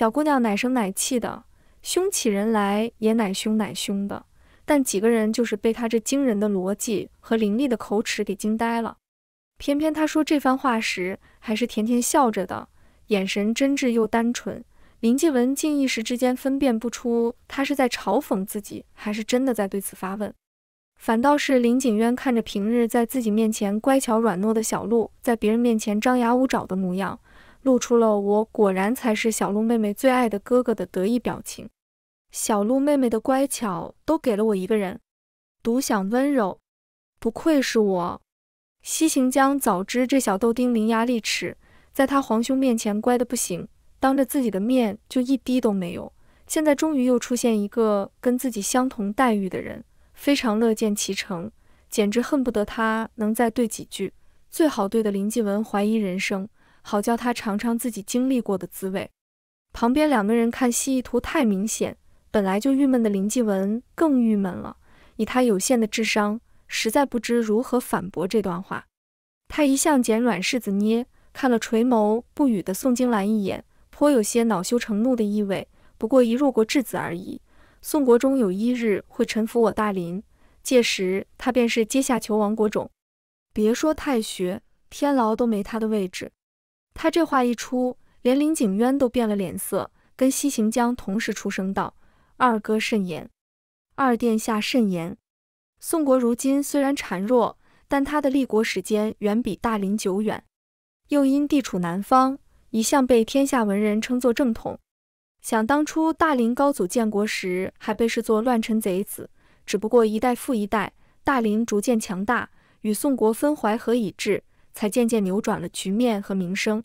小姑娘奶声奶气的，凶起人来也奶凶奶凶的，但几个人就是被她这惊人的逻辑和凌厉的口齿给惊呆了。偏偏她说这番话时还是甜甜笑着的，眼神真挚又单纯。林继文竟一时之间分辨不出她是在嘲讽自己，还是真的在对此发问。反倒是林景渊看着平日在自己面前乖巧软糯的小鹿，在别人面前张牙舞爪的模样。露出了我果然才是小鹿妹妹最爱的哥哥的得意表情。小鹿妹妹的乖巧都给了我一个人独享温柔，不愧是我。西行江早知这小豆丁伶牙俐齿，在他皇兄面前乖得不行，当着自己的面就一滴都没有。现在终于又出现一个跟自己相同待遇的人，非常乐见其成，简直恨不得他能再对几句，最好对的林继文怀疑人生。好叫他尝尝自己经历过的滋味。旁边两个人看蜥蜴图太明显，本来就郁闷的林继文更郁闷了。以他有限的智商，实在不知如何反驳这段话。他一向捡软柿子捏，看了垂眸不语的宋金兰一眼，颇有些恼羞成怒的意味。不过一入国质子而已，宋国中有一日会臣服我大林，届时他便是阶下囚王国种。别说太学，天牢都没他的位置。他这话一出，连林景渊都变了脸色，跟西行江同时出声道：“二哥慎言，二殿下慎言。”宋国如今虽然孱弱，但他的立国时间远比大林久远，又因地处南方，一向被天下文人称作正统。想当初大林高祖建国时，还被视作乱臣贼子，只不过一代复一代，大林逐渐强大，与宋国分淮河以治。才渐渐扭转了局面和名声。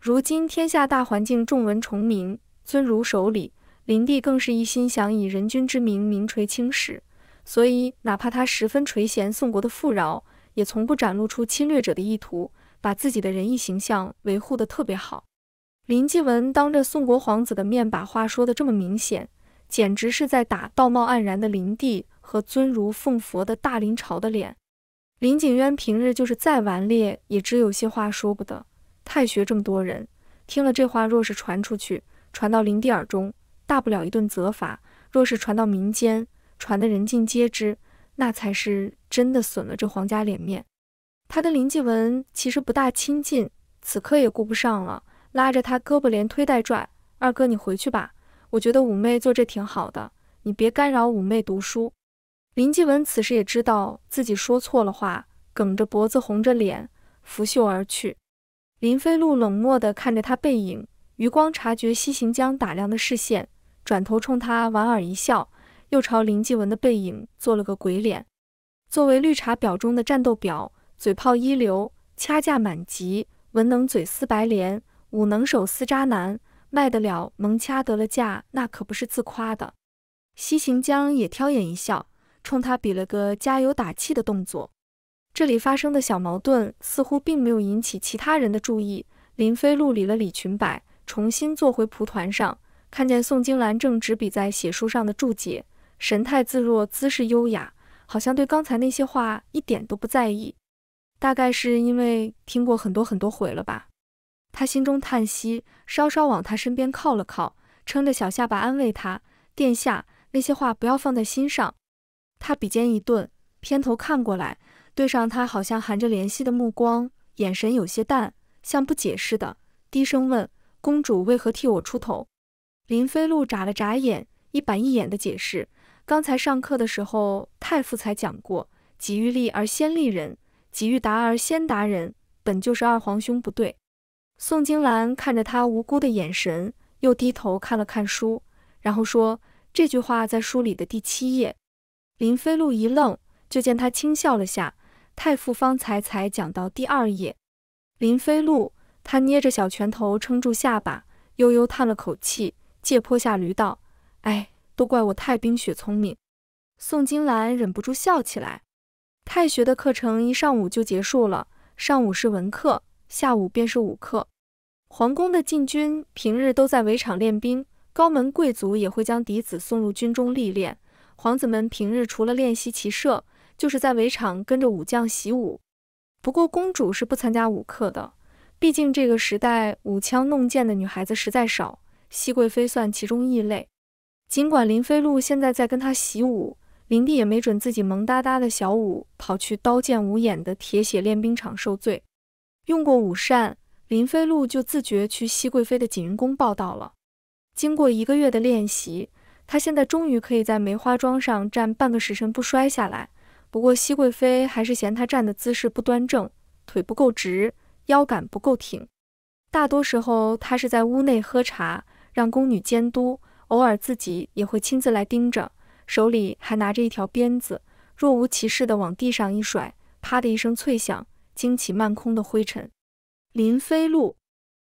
如今天下大环境重文崇名，尊儒守礼，林帝更是一心想以人君之名名垂青史。所以，哪怕他十分垂涎宋国的富饶，也从不展露出侵略者的意图，把自己的仁义形象维护得特别好。林继文当着宋国皇子的面把话说得这么明显，简直是在打道貌岸然的林帝和尊儒奉佛的大林朝的脸。林景渊平日就是再顽劣，也只有些话说不得。太学这么多人，听了这话若是传出去，传到林地耳中，大不了一顿责罚；若是传到民间，传得人尽皆知，那才是真的损了这皇家脸面。他跟林继文其实不大亲近，此刻也顾不上了，拉着他胳膊连推带拽：“二哥，你回去吧。我觉得五妹做这挺好的，你别干扰五妹读书。”林继文此时也知道自己说错了话，梗着脖子，红着脸，拂袖而去。林飞路冷漠地看着他背影，余光察觉西行江打量的视线，转头冲他莞尔一笑，又朝林继文的背影做了个鬼脸。作为绿茶婊中的战斗婊，嘴炮一流，掐架满级，文能嘴撕白莲，武能手撕渣男，卖得了萌，掐得了架，那可不是自夸的。西行江也挑眼一笑。冲他比了个加油打气的动作。这里发生的小矛盾似乎并没有引起其他人的注意。林飞鹿理了理裙摆，重新坐回蒲团上，看见宋金兰正执笔在写书上的注解，神态自若，姿势优雅，好像对刚才那些话一点都不在意。大概是因为听过很多很多回了吧，他心中叹息，稍稍往他身边靠了靠，撑着小下巴安慰他：“殿下，那些话不要放在心上。”他笔尖一顿，偏头看过来，对上他好像含着怜惜的目光，眼神有些淡，像不解似的，低声问：“公主为何替我出头？”林飞露眨了眨眼，一板一眼的解释：“刚才上课的时候，太傅才讲过，己欲立而先立人，己欲达而先达人，本就是二皇兄不对。”宋金兰看着他无辜的眼神，又低头看了看书，然后说：“这句话在书里的第七页。”林飞鹭一愣，就见他轻笑了下。太傅方才才讲到第二页。林飞鹭，他捏着小拳头撑住下巴，悠悠叹了口气，借坡下驴道：“哎，都怪我太冰雪聪明。”宋金兰忍不住笑起来。太学的课程一上午就结束了。上午是文课，下午便是武课。皇宫的禁军平日都在围场练兵，高门贵族也会将嫡子送入军中历练。皇子们平日除了练习骑射，就是在围场跟着武将习武。不过公主是不参加武课的，毕竟这个时代舞枪弄剑的女孩子实在少。熹贵妃算其中异类。尽管林飞露现在在跟她习武，林帝也没准自己萌哒哒的小舞跑去刀剑无眼的铁血练兵场受罪。用过午膳，林飞露就自觉去熹贵妃的锦云宫报道了。经过一个月的练习。她现在终于可以在梅花桩上站半个时辰不摔下来，不过熹贵妃还是嫌她站的姿势不端正，腿不够直，腰杆不够挺。大多时候她是在屋内喝茶，让宫女监督，偶尔自己也会亲自来盯着，手里还拿着一条鞭子，若无其事地往地上一甩，啪的一声脆响，惊起漫空的灰尘。林飞鹭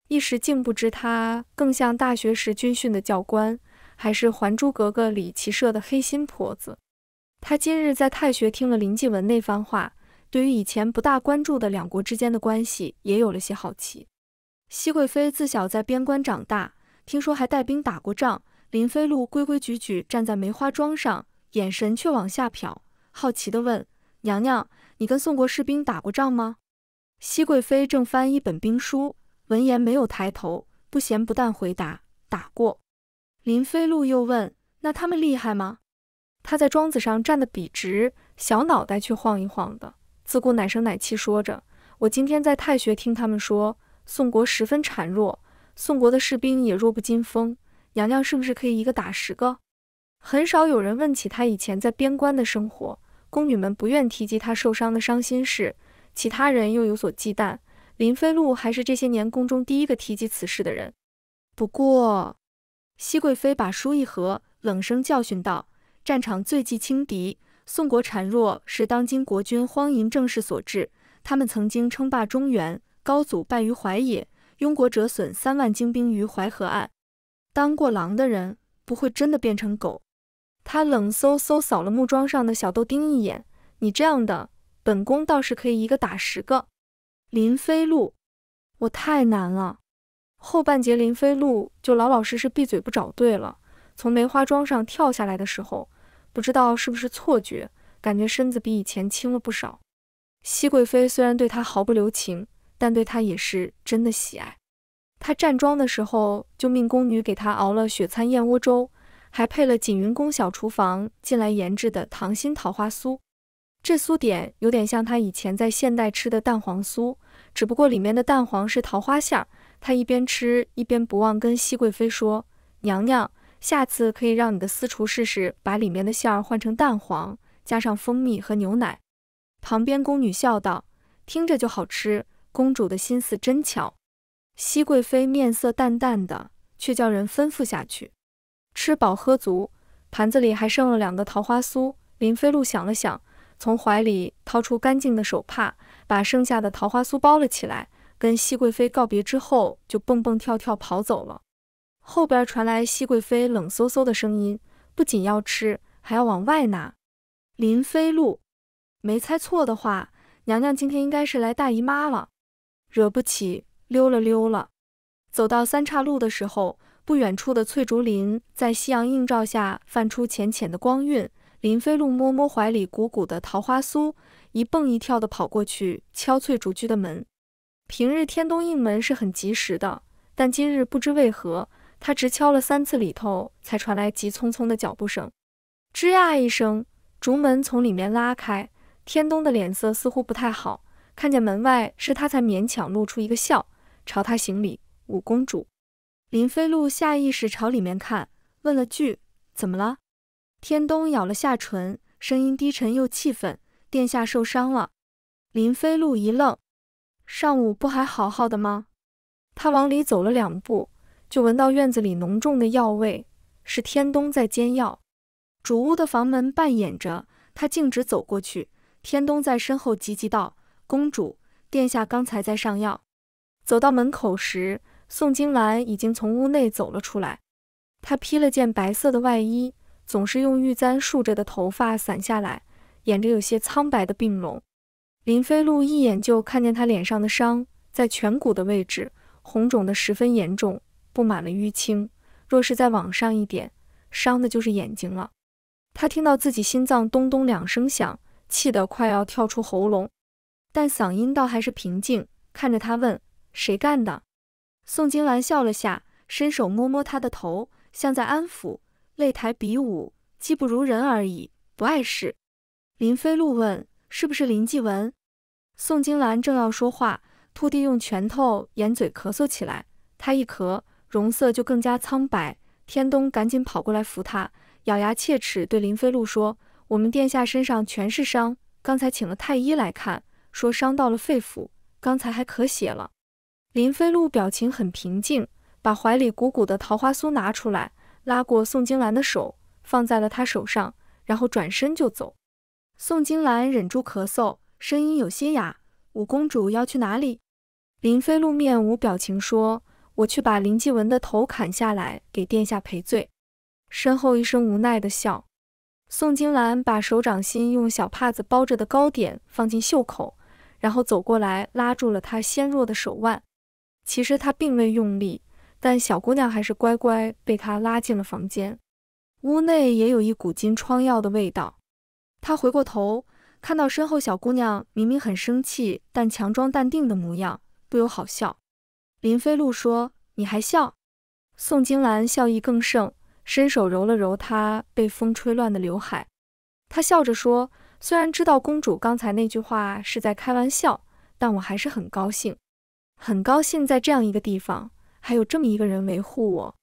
一时竟不知她更像大学时军训的教官。还是《还珠格格》里骑射的黑心婆子。他今日在太学听了林继文那番话，对于以前不大关注的两国之间的关系也有了些好奇。熹贵妃自小在边关长大，听说还带兵打过仗。林飞鹭规规矩矩站在梅花桩上，眼神却往下瞟，好奇地问：“娘娘，你跟宋国士兵打过仗吗？”熹贵妃正翻一本兵书，闻言没有抬头，不咸不淡回答：“打过。”林飞路又问：“那他们厉害吗？”他在桩子上站得笔直，小脑袋却晃一晃的，自顾奶声奶气说着：“我今天在太学听他们说，宋国十分孱弱，宋国的士兵也弱不禁风。娘娘是不是可以一个打十个？”很少有人问起他以前在边关的生活，宫女们不愿提及他受伤的伤心事，其他人又有所忌惮。林飞路还是这些年宫中第一个提及此事的人。不过。熹贵妃把书一合，冷声教训道：“战场最忌轻敌。宋国孱弱是当今国君荒淫政事所致。他们曾经称霸中原，高祖败于淮野，雍国折损三万精兵于淮河岸。当过狼的人，不会真的变成狗。”他冷飕飕扫了木桩上的小豆丁一眼：“你这样的，本宫倒是可以一个打十个。”林飞鹭，我太难了。后半截林飞路就老老实实闭嘴不找对了。从梅花桩上跳下来的时候，不知道是不是错觉，感觉身子比以前轻了不少。熹贵妃虽然对他毫不留情，但对他也是真的喜爱。她站桩的时候，就命宫女给她熬了雪餐燕窝粥，还配了锦云宫小厨房近来研制的糖心桃花酥。这酥点有点像她以前在现代吃的蛋黄酥，只不过里面的蛋黄是桃花馅儿。她一边吃一边不忘跟熹贵妃说：“娘娘，下次可以让你的私厨试试，把里面的馅儿换成蛋黄，加上蜂蜜和牛奶。”旁边宫女笑道：“听着就好吃，公主的心思真巧。”熹贵妃面色淡淡的，却叫人吩咐下去。吃饱喝足，盘子里还剩了两个桃花酥。林飞鹭想了想，从怀里掏出干净的手帕，把剩下的桃花酥包了起来。跟熹贵妃告别之后，就蹦蹦跳跳跑走了。后边传来熹贵妃冷飕飕的声音：“不仅要吃，还要往外拿。”林飞鹭，没猜错的话，娘娘今天应该是来大姨妈了，惹不起，溜了溜了。走到三岔路的时候，不远处的翠竹林在夕阳映照下泛出浅浅的光晕。林飞路摸摸怀里鼓鼓的桃花酥，一蹦一跳地跑过去，敲翠竹居的门。平日天东应门是很及时的，但今日不知为何，他直敲了三次，里头才传来急匆匆的脚步声。吱呀一声，竹门从里面拉开。天东的脸色似乎不太好，看见门外是他，才勉强露出一个笑，朝他行礼。五公主林飞露下意识朝里面看，问了句：“怎么了？”天东咬了下唇，声音低沉又气愤：“殿下受伤了。”林飞露一愣。上午不还好好的吗？他往里走了两步，就闻到院子里浓重的药味，是天东在煎药。主屋的房门半掩着，他径直走过去。天东在身后急急道：“公主殿下，刚才在上药。”走到门口时，宋金兰已经从屋内走了出来。她披了件白色的外衣，总是用玉簪束着的头发散下来，掩着有些苍白的鬓容。林飞路一眼就看见他脸上的伤，在颧骨的位置，红肿的十分严重，布满了淤青。若是再往上一点，伤的就是眼睛了。他听到自己心脏咚咚两声响，气得快要跳出喉咙，但嗓音倒还是平静，看着他问：“谁干的？”宋金兰笑了下，伸手摸摸他的头，像在安抚。擂台比武，技不如人而已，不碍事。林飞路问：“是不是林继文？”宋金兰正要说话，秃地用拳头掩嘴咳嗽起来。他一咳，容色就更加苍白。天东赶紧跑过来扶他，咬牙切齿对林飞鹭说：“我们殿下身上全是伤，刚才请了太医来看，说伤到了肺腑，刚才还咳血了。”林飞鹭表情很平静，把怀里鼓鼓的桃花酥拿出来，拉过宋金兰的手放在了她手上，然后转身就走。宋金兰忍住咳嗽。声音有些哑，五公主要去哪里？林飞露面无表情说：“我去把林继文的头砍下来，给殿下赔罪。”身后一声无奈的笑。宋金兰把手掌心用小帕子包着的糕点放进袖口，然后走过来拉住了她纤弱的手腕。其实她并未用力，但小姑娘还是乖乖被她拉进了房间。屋内也有一股金疮药的味道。她回过头。看到身后小姑娘明明很生气，但强装淡定的模样，不由好笑。林飞鹭说：“你还笑？”宋金兰笑意更盛，伸手揉了揉她被风吹乱的刘海。她笑着说：“虽然知道公主刚才那句话是在开玩笑，但我还是很高兴，很高兴在这样一个地方还有这么一个人维护我。”